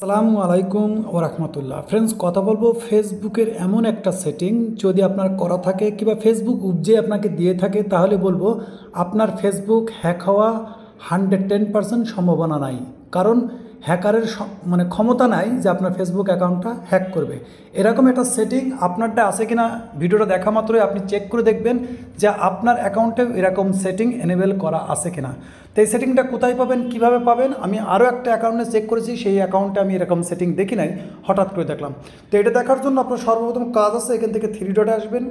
আসসালামু আলাইকুম রহমতুল্লাহ ফ্রেন্ডস কথা বলবো ফেসবুকের এমন একটা সেটিং যদি আপনার করা থাকে কিংবা ফেসবুক উপজে আপনাকে দিয়ে থাকে তাহলে বলবো আপনার ফেসবুক হ্যাক হওয়া হান্ড্রেড টেন পার্সেন্ট সম্ভাবনা নাই কারণ হ্যাকারের মানে ক্ষমতা নাই যে আপনার ফেসবুক অ্যাকাউন্টটা হ্যাক করবে এরকম একটা সেটিং আপনারটা আছে কি না ভিডিওটা দেখা মাত্রই আপনি চেক করে দেখবেন যে আপনার অ্যাকাউন্টে এরকম সেটিং এনেবেল করা আছে কিনা তো এই সেটিংটা কোথায় পাবেন কিভাবে পাবেন আমি আরও একটা অ্যাকাউন্টে চেক করেছি সেই অ্যাকাউন্টে আমি এরকম সেটিং দেখি নাই হঠাৎ করে দেখলাম তো এটা দেখার জন্য আপনার সর্বপ্রথম কাজ আছে এখান থেকে থ্রি ডটে আসবেন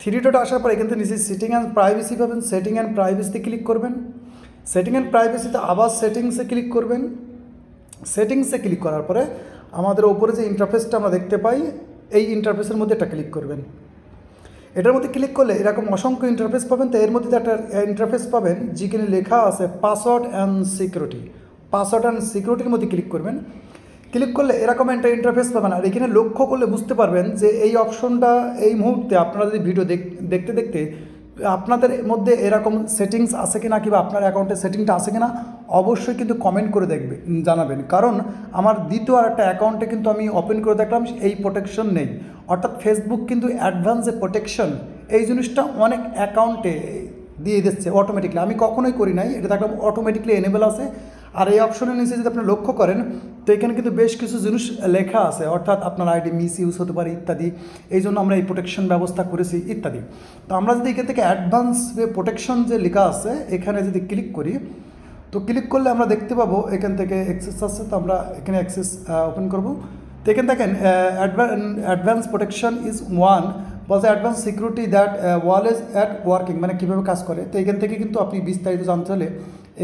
থ্রি ডটে আসার পর এখান থেকে নিজে সেটিং অ্যান্ড প্রাইভেসি পাবেন সেটিং অ্যান্ড প্রাইভেসিতে ক্লিক করবেন সেটিং অ্যান্ড প্রাইভেসিতে আবার সেটিংসে ক্লিক করবেন সেটিংসে ক্লিক করার পরে আমাদের ওপরে যে ইন্টারফেসটা আমরা দেখতে পাই এই ইন্টারফেসের মধ্যে এটা ক্লিক করবেন এটার মধ্যে ক্লিক করলে এরকম অসংখ্য ইন্টারফেস পাবেন তো এর মধ্যে একটা ইন্টারফেস পাবেন যেখানে লেখা আছে password and security password and সিকিউরিটির মধ্যে ক্লিক করবেন ক্লিক করলে এরকম একটা ইন্টারফেস পাবেন আর এখানে লক্ষ্য করলে বুঝতে পারবেন যে এই অপশনটা এই মুহূর্তে আপনারা যদি ভিডিও দেখতে দেখতে আপনাদের মধ্যে এরকম সেটিংস আছে কিনা কিংবা আপনার অ্যাকাউন্টে সেটিংটা আছে কিনা অবশ্যই কিন্তু কমেন্ট করে দেখবে জানাবেন কারণ আমার দ্বিতীয় আর একটা অ্যাকাউন্টে কিন্তু আমি ওপেন করে দেখলাম এই প্রোটেকশন নেই অর্থাৎ ফেসবুক কিন্তু অ্যাডভান্স প্রোটেকশন এই জিনিসটা অনেক অ্যাকাউন্টে দিয়ে দিচ্ছে অটোমেটিকলি আমি কখনোই করি নাই এটা দেখলাম অটোমেটিকলি এনেবেল আছে আর এই অপশনের নিচে যদি আপনি লক্ষ্য করেন তো এখানে কিন্তু বেশ কিছু জিনিস লেখা আছে অর্থাৎ আপনার আইডি মিস ইউজ হতে পারে ইত্যাদি এই জন্য আমরা এই প্রোটেকশন ব্যবস্থা করেছি ইত্যাদি তো আমরা যদি এখান থেকে অ্যাডভান্স প্রোটেকশন যে লেখা আছে এখানে যদি ক্লিক করি তো ক্লিক করলে আমরা দেখতে পাবো এখান থেকে অ্যাক্সেস আসছে তো আমরা এখানে অ্যাক্সেস ওপেন করব তো এখানে দেখেন অ্যাডভান্স প্রোটেকশন ইজ ওয়ান বলছে advance security that wall is at working মানে কীভাবে কাজ করে তো এখান থেকে কিন্তু আপনি বিস্তারিত জানতে হলে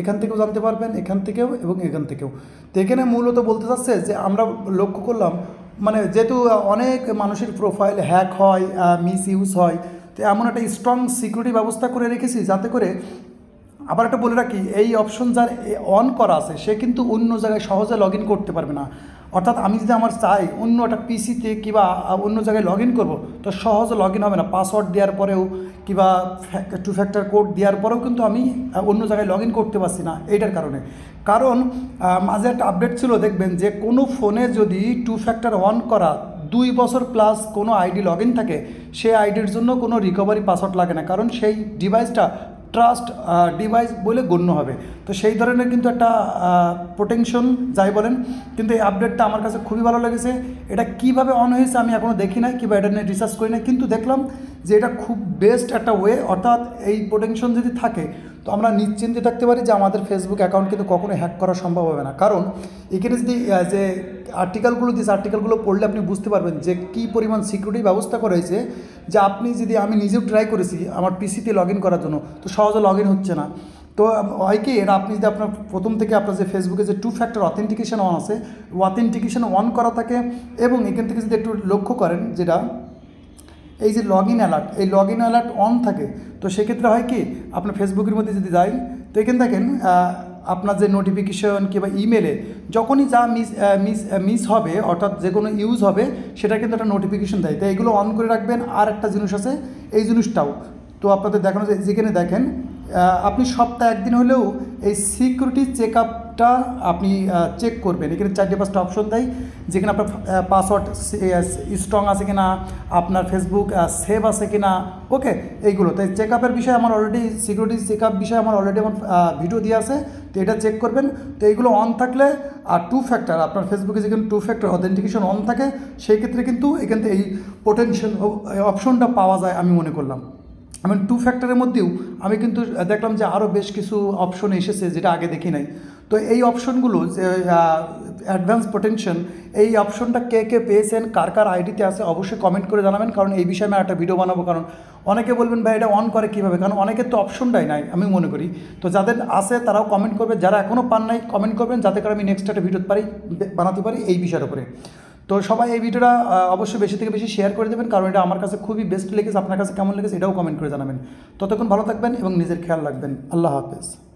এখান থেকেও জানতে পারবেন এখান থেকেও এবং এখান থেকেও তো এখানে মূলত বলতে চাচ্ছে যে আমরা লক্ষ্য করলাম মানে যেহেতু অনেক মানুষের প্রোফাইল হ্যাক হয় মিস ইউজ হয় তো এমন একটা স্ট্রং সিকিউরিটি ব্যবস্থা করে রেখেছি যাতে করে আবার একটা বলে রাখি এই অপশন যার অন করা আছে সে কিন্তু অন্য জায়গায় সহজে লগ করতে পারবে না অর্থাৎ আমি যদি আমার চাই অন্য একটা পিসিতে কিংবা অন্য জায়গায় লগ ইন করবো তো সহজে লগ ইন হবে না পাসওয়ার্ড দেওয়ার পরেও কিংবা টু ফ্যাক্টর কোড দেওয়ার পরেও কিন্তু আমি অন্য জায়গায় লগ ইন করতে পারছি না এইটার কারণে কারণ মাঝে একটা আপডেট ছিল দেখবেন যে কোনো ফোনে যদি টু ফ্যাক্টর অন করা দুই বছর প্লাস কোনো আইডি লগ ইন থাকে সেই আইডির জন্য কোনো রিকভারি পাসওয়ার্ড লাগে না কারণ সেই ডিভাইসটা ট্রাস্ট ডিভাইস বলে গণ্য হবে তো সেই ধরনের কিন্তু একটা প্রোটেনশন যাই বলেন কিন্তু এই আপডেটটা আমার কাছে খুবই ভালো লেগেছে এটা কিভাবে অন হয়েছে আমি এখনও দেখি নাই কিংবা এটা নিয়ে রিসার্চ করি নাই কিন্তু দেখলাম যে এটা খুব বেস্ট একটা ওয়ে অর্থাৎ এই প্রোটেকশন যদি থাকে তো আমরা নিশ্চিন্তে থাকতে পারি যে আমাদের ফেসবুক অ্যাকাউন্ট কিন্তু কখনো হ্যাক করা সম্ভব হবে না কারণ এখানে যদি যে আর্টিকেলগুলো দিয়েছে আর্টিকেলগুলো পড়লে আপনি বুঝতে পারবেন যে কী পরিমাণ সিকিউরিটি ব্যবস্থা করা হয়েছে যে আপনি যদি আমি নিজেও ট্রাই করেছি আমার পিসিতে লগ ইন করার জন্য তো সহজে লগ হচ্ছে না তো হয় কি এটা আপনি যদি আপনার প্রথম থেকে আপনার যে ফেসবুকে যে টু ফ্যাক্টর অথেন্টিকেশন অন আছে অথেন্টিকেশন অন করা থাকে এবং এখান থেকে যদি একটু লক্ষ্য করেন যেটা এই যে লগ ইন অ্যালার্ট এই লগ ইন অ্যালার্ট অন থাকে তো সেক্ষেত্রে হয় কি আপনার ফেসবুকের মধ্যে যদি যাই তো এখানে দেখেন আপনার যে নোটিফিকেশন কিংবা ইমেলে যখনই যা মিস মিস মিস হবে অর্থাৎ যে কোনো ইউজ হবে সেটা কিন্তু একটা নোটিফিকেশন দেয় তাই এগুলো অন করে রাখবেন আর একটা জিনিস আছে এই জিনিসটাও তো আপনাদের দেখানো যেখানে দেখেন আপনি সপ্তাহে একদিন হলেও এই সিকিউরিটি চেক আপ পাসওয়ার্ডটা আপনি চেক করবেন এখানে চারটে পাঁচটা অপশন দেয় যেখানে আপনার পাসওয়ার্ড স্ট্রং আছে কি না আপনার ফেসবুক সেভ আছে কি না ওকে এইগুলো তাই চেক আপের বিষয়ে আমার অলরেডি সিকিউরিটি চেক আপ বিষয়ে আমার অলরেডি আমার ভিডিও দিয়ে আছে তো এটা চেক করবেন তো এইগুলো অন থাকলে আর টু ফ্যাক্টর আপনার ফেসবুকে যেখানে টু ফ্যাক্টর অথেন্টিকেশন অন থাকে সেই ক্ষেত্রে কিন্তু এখান থেকে এই পোটেনশিয়াল অপশনটা পাওয়া যায় আমি মনে করলাম আমি টু ফ্যাক্টরের মধ্যেও আমি কিন্তু দেখলাম যে আরও বেশ কিছু অপশন এসেছে যেটা আগে দেখি নাই তো এই অপশনগুলো যে অ্যাডভান্স পোটেনশন এই অপশনটা কে কে পেয়েছেন কার কার আইডিতে আছে অবশ্যই কমেন্ট করে জানাবেন কারণ এই বিষয়ে আমি একটা ভিডিও বানাবো কারণ অনেকে বলবেন ভাই এটা অন করে কীভাবে কারণ অনেকের তো অপশনটাই নাই আমি মনে করি তো যাদের আছে তারাও কমেন্ট করবে যারা এখনও পান নাই কমেন্ট করবেন যাতে করে আমি নেক্সট একটা ভিডিও পারি বানাতে পারি এই বিষয়ের উপরে তো সবাই এই ভিডিওটা অবশ্যই বেশি থেকে বেশি শেয়ার করে দেবেন কারণ এটা আমার কাছে খুবই বেস্ট লেগেছে আপনার কাছে কেমন লেগেছে এটাও কমেন্ট করে জানাবেন ততক্ষণ ভালো থাকবেন এবং নিজের খেয়াল রাখবেন আল্লাহ হাফেজ